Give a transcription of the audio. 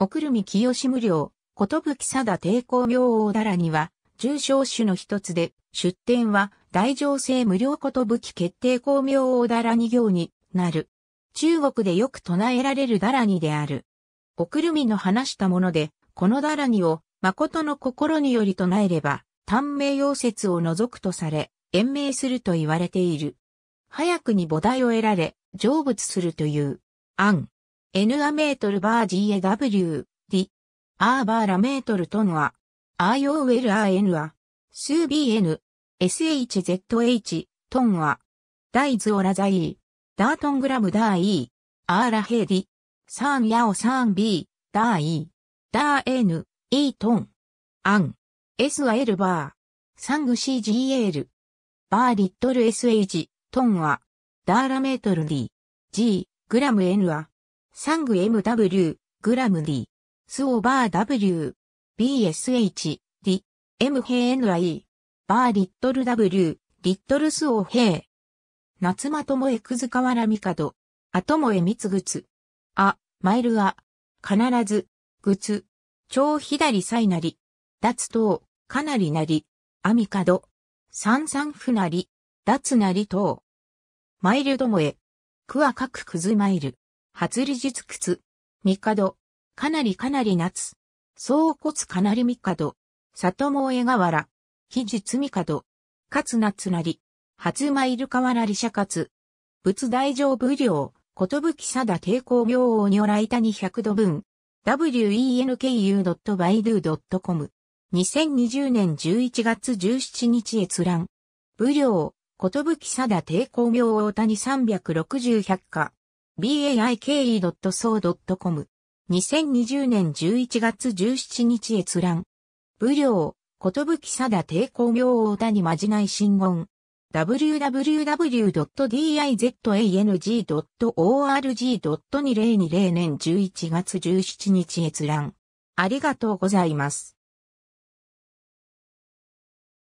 おくるみ清無料、ことぶき貞抵抗明王だらには、重症種の一つで、出典は、大乗性無料ことぶき決定公明王だらに行になる。中国でよく唱えられるだらにである。おくるみの話したもので、このだらにを、誠の心により唱えれば、短命溶接を除くとされ、延命すると言われている。早くに菩提を得られ、成仏するという。案。N アメートルバー GAW、D、アーバーラメートルトノア、IOL アー N ア、スービ BN、SHZH、トンア、ダイズオラザイダートングラムダーイー、アーラヘディ、サンヤオサンビー、ダーイー、ダーイートン、アン、S はルバー、サング CGL、バーリットル SH、トンア、ダーラメートル D、G、グラム N ア、サング MW、グラム D、スオーバー W、BSH、D、M 平 NI、バーリットル W、リットルスオー平。夏まともえくずかわらみかど、あともえみつぐつ。あ、マイルア、必ず、ぐつ、超左さいなり、脱等、かなりなり、あみかど、三三ふなり、脱なり等。マイルどもえ、くわかくくずマイル。初理術屈。帝。かなりかなり夏。総骨かなり帝。里萌え河原。非実帝。勝夏なり。初マイル河原利社勝。仏大乗武量、ことぶきさだ抵抗行を如来た2 0 0度分。w e n k u b y d o c o m 2020年11月17日閲覧。武量、ことぶきさだ抵抗行を谷360百科。baike.so.com。2020年11月17日閲覧。武良、ことぶきさだ抵抗を歌にまじない信言。www.dizang.org.2020 年11月17日閲覧。ありがとうございます。